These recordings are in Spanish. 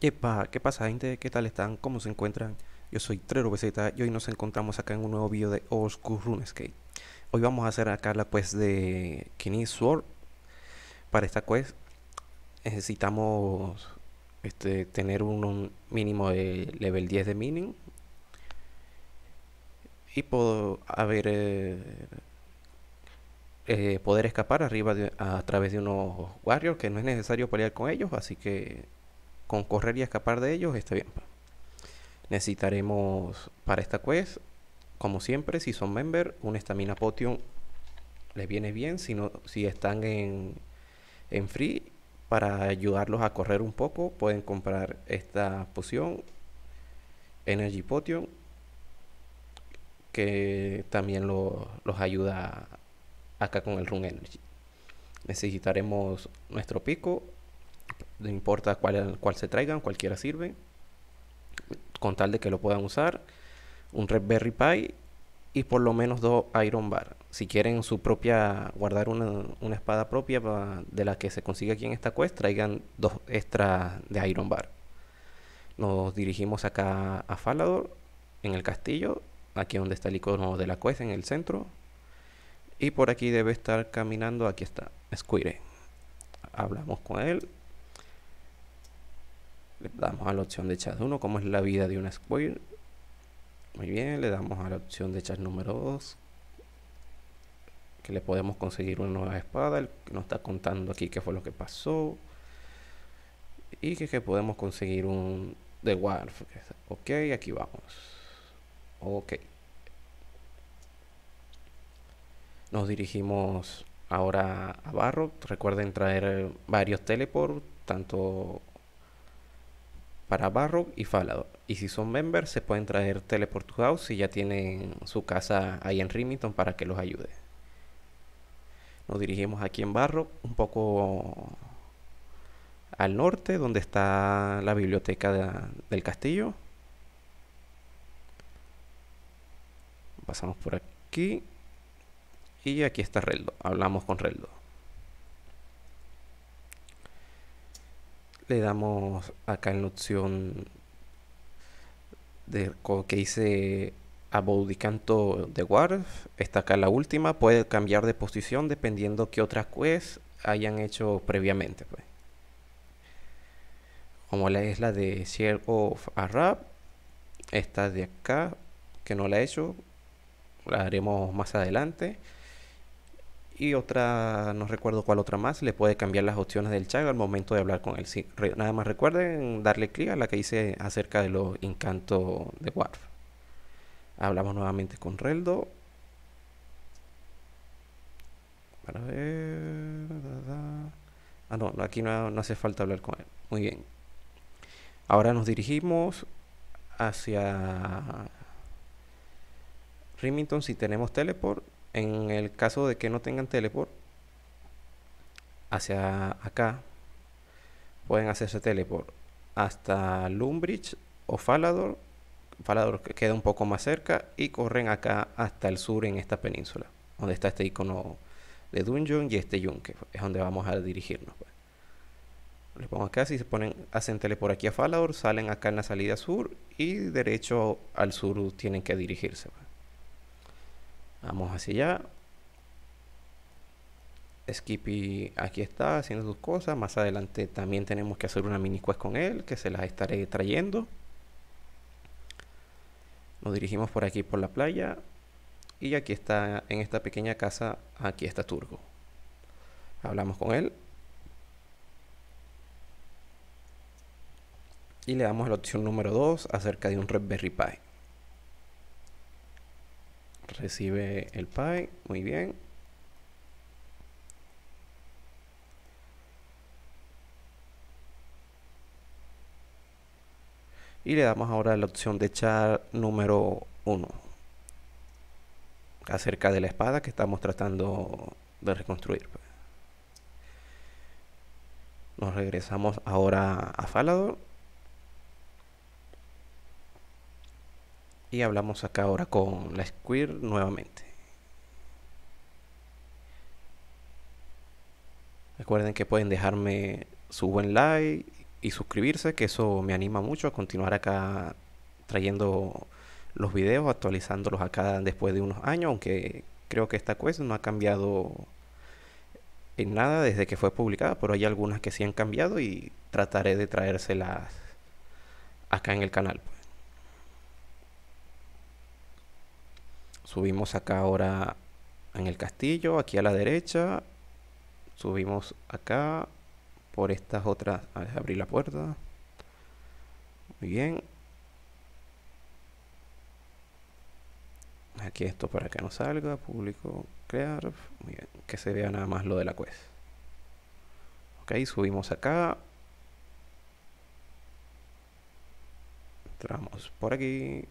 ¿Qué, ¿Qué pasa, gente? ¿Qué tal están? ¿Cómo se encuentran? Yo soy Trero BZ y hoy nos encontramos acá en un nuevo video de School RuneScape. Hoy vamos a hacer acá la quest de Kinney Sword. Para esta quest necesitamos este, tener un, mínimo de level 10 de mining. Y puedo haber, eh, eh, poder escapar arriba a través de unos warriors que no es necesario pelear con ellos. Así que con correr y escapar de ellos está bien. Necesitaremos para esta quest, como siempre, si son member, una estamina potion les viene bien. Si, no, si están en, en free, para ayudarlos a correr un poco, pueden comprar esta poción, Energy Potion, que también los ayuda acá con el Run Energy. Necesitaremos nuestro pico no importa cuál, cuál se traigan, cualquiera sirve. Con tal de que lo puedan usar. Un Raspberry Pie y por lo menos dos Iron Bar. Si quieren su propia, guardar una, espada propia de la que se consigue aquí en esta quest, traigan dos extra de Iron Bar. Nos dirigimos acá a Falador, en el castillo, aquí donde está el icono de la quest, en el centro. Y por aquí debe estar caminando, aquí está, Squire. Hablamos con él damos a la opción de chat 1, cómo es la vida de una square. Muy bien, le damos a la opción de chat número 2, que le podemos conseguir una nueva espada, el que nos está contando aquí qué fue lo que pasó. Y que, podemos conseguir un de Warf. Ok, aquí vamos. Ok. Nos dirigimos ahora a barro Recuerden traer varios teleports tanto para Barrow y Falador. Y si son members, se pueden traer Teleport House si ya tienen su casa ahí en Remington para que los ayude. Nos dirigimos aquí en Barrow, un poco al norte, donde está la biblioteca del castillo. Pasamos por aquí. Y aquí está Reldo. Hablamos con Reldo. le damos acá en la opción que hice about de Warf, está acá la última, puede cambiar de posición dependiendo que otras quests hayan hecho previamente. Pues. Como la es la de Share of Arab, esta de acá, que no la he hecho, la haremos más adelante y otra, no recuerdo cuál otra más, le puede cambiar las opciones del chat al momento de hablar con él. nada más recuerden darle clic a la que hice acerca de los encantos de Warf. Hablamos nuevamente con Reldo. Para ver. Ah, no, aquí no, no hace falta hablar con él. Muy bien. Ahora nos dirigimos hacia Remington si tenemos teleport en el caso de que no tengan teleport, hacia acá pueden hacerse teleport hasta Lumbridge o Falador. Falador queda un poco más cerca y corren acá hasta el sur en esta península, donde está este icono de Dungeon y este yunque, es donde vamos a dirigirnos. Pues. le pongo acá, si se ponen, hacen teleport aquí a Falador, salen acá en la salida sur y derecho al sur tienen que dirigirse. Pues. Vamos hacia allá. Skippy aquí está haciendo sus cosas. Más adelante también tenemos que hacer una mini quest con él, que se las estaré trayendo. Nos dirigimos por aquí por la playa. Y aquí está, en esta pequeña casa, aquí está Turgo. Hablamos con él. Y le damos la opción número 2 acerca de un Redberry Pi. Recibe el pie. Muy bien. y le damos ahora la opción de char número 1 acerca de la espada que estamos tratando de reconstruir pues. nos regresamos ahora a Falador y hablamos acá ahora con la Squeer nuevamente. Recuerden que pueden dejarme su buen like y suscribirse, que eso me anima mucho a continuar acá trayendo los videos, actualizándolos acá después de unos años, aunque creo que esta cuestión no ha cambiado en nada desde que fue publicada, pero hay algunas que sí han cambiado y trataré de traérselas acá en el canal. Pues. subimos acá ahora en el castillo, aquí a la derecha, subimos acá por estas otras, A ver, abrir la puerta, muy bien, aquí esto para que no salga, público crear, muy bien, que se vea nada más lo de la quest, ok, subimos acá, entramos por aquí,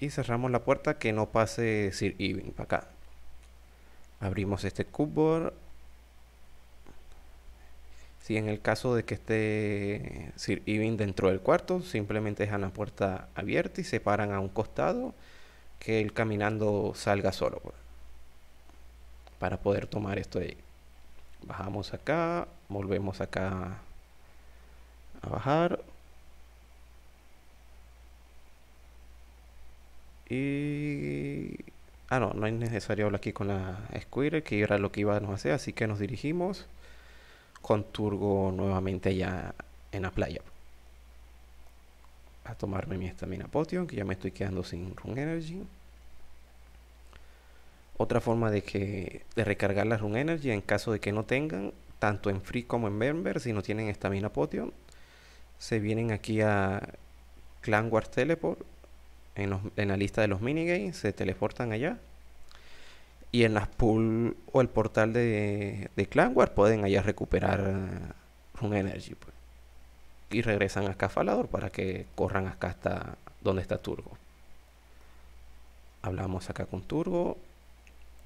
y cerramos la puerta que no pase Sir EVEN para acá. Abrimos este cupboard. Si en el caso de que esté Sir EVEN dentro del cuarto, simplemente dejan la puerta abierta y se paran a un costado que él caminando salga solo pues, para poder tomar esto ahí. Bajamos acá, volvemos acá a bajar, Y... Ah, no, no es necesario hablar aquí con la squire que era lo que íbamos a hacer, así que nos dirigimos con Turgo nuevamente allá en la playa. A tomarme mi estamina potion, que ya me estoy quedando sin run energy. Otra forma de, que, de recargar la run energy en caso de que no tengan, tanto en free como en member, si no tienen estamina potion, se vienen aquí a Clan War Teleport en, la lista de los minigames, se teleportan allá. Y en las pool o el portal de, de pueden allá recuperar eh, un Energy. Pues. Y regresan a Falador para que corran acá hasta donde está Turgo. Hablamos acá con Turgo.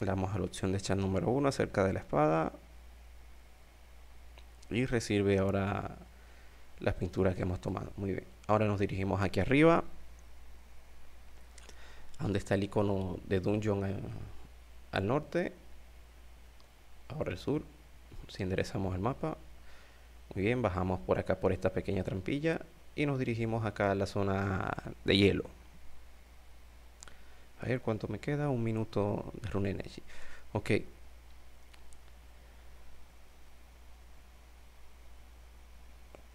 Le damos a la opción de echar número 1 acerca de la espada. Y recibe ahora las pinturas que hemos tomado. Muy bien. Ahora nos dirigimos aquí arriba dónde está el icono de Dungeon al norte, ahora el sur, si enderezamos el mapa, muy bien, bajamos por acá por esta pequeña trampilla y nos dirigimos acá a la zona de hielo. A ver cuánto me queda, un minuto de Rune Energy. Ok.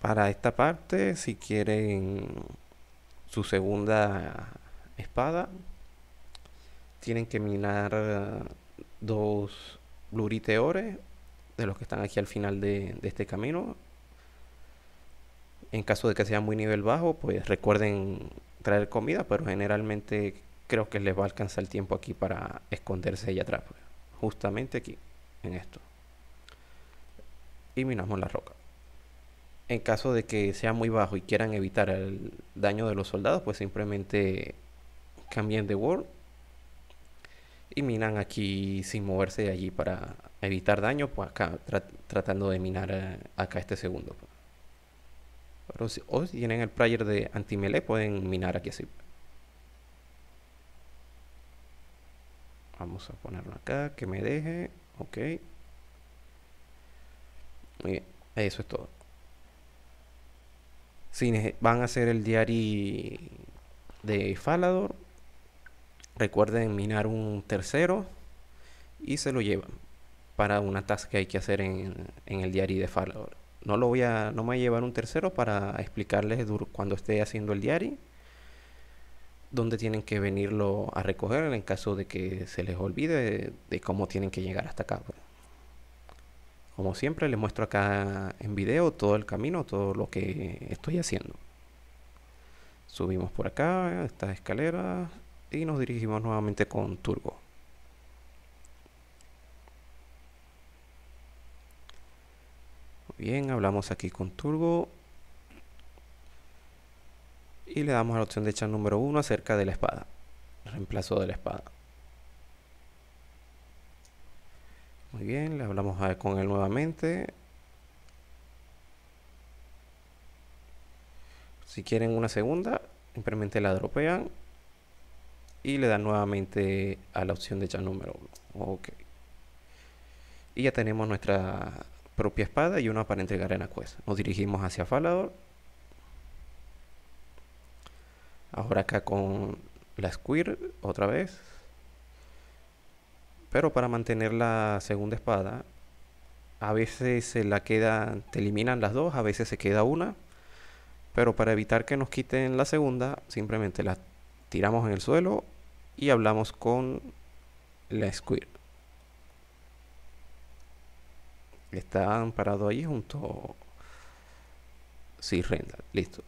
Para esta parte, si quieren su segunda espada, tienen que minar eh, dos luriteores de los que están aquí al final de, este camino. En caso de que sea muy nivel bajo, pues recuerden traer comida, pero generalmente creo que les va a alcanzar el tiempo aquí para esconderse allá atrás. Pues, justamente aquí, en esto. Y minamos la roca. En caso de que sea muy bajo y quieran evitar el daño de los soldados, pues simplemente cambien de world y minan aquí sin moverse de allí para evitar daño, pues acá tratando de minar eh, acá este segundo. Pues. Pero si, o si tienen el player de anti-melee pueden minar aquí así. Vamos a ponerlo acá, que me deje. Ok. Muy bien, eso es todo. Si van a hacer el diario de Falador, Recuerden minar un tercero y se lo llevan para una task que hay que hacer en, el diario de Fallout. No lo voy a, no me voy a llevar un tercero para explicarles cuando esté haciendo el diario dónde tienen que venirlo a recoger en caso de que se les olvide de cómo tienen que llegar hasta acá. Pues. Como siempre les muestro acá en video todo el camino, todo lo que estoy haciendo. Subimos por acá, estas escaleras, y nos dirigimos nuevamente con turbo Muy bien hablamos aquí con turbo y le damos a la opción de echar número 1 acerca de la espada reemplazo de la espada muy bien le hablamos con él nuevamente si quieren una segunda simplemente la dropean y le dan nuevamente a la opción de echar número 1. Ok. Y ya tenemos nuestra propia espada y una para entregar en Nos dirigimos hacia Falador. Ahora acá con la Squirt otra vez. Pero para mantener la segunda espada, a veces se la queda... te eliminan las dos, a veces se queda una. Pero para evitar que nos quiten la segunda, simplemente la tiramos en el suelo y hablamos con la Squid. Están parados ahí junto. Sí, renda, listo.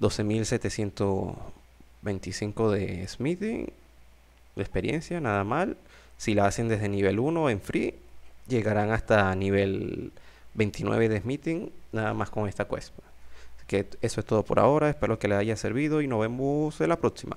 12.725 de Smithing. De experiencia, nada mal. Si la hacen desde nivel 1 en free, llegarán hasta nivel 29 de Smithing, nada más con esta cuesta. que eso es todo por ahora. Espero que les haya servido y nos vemos en la próxima.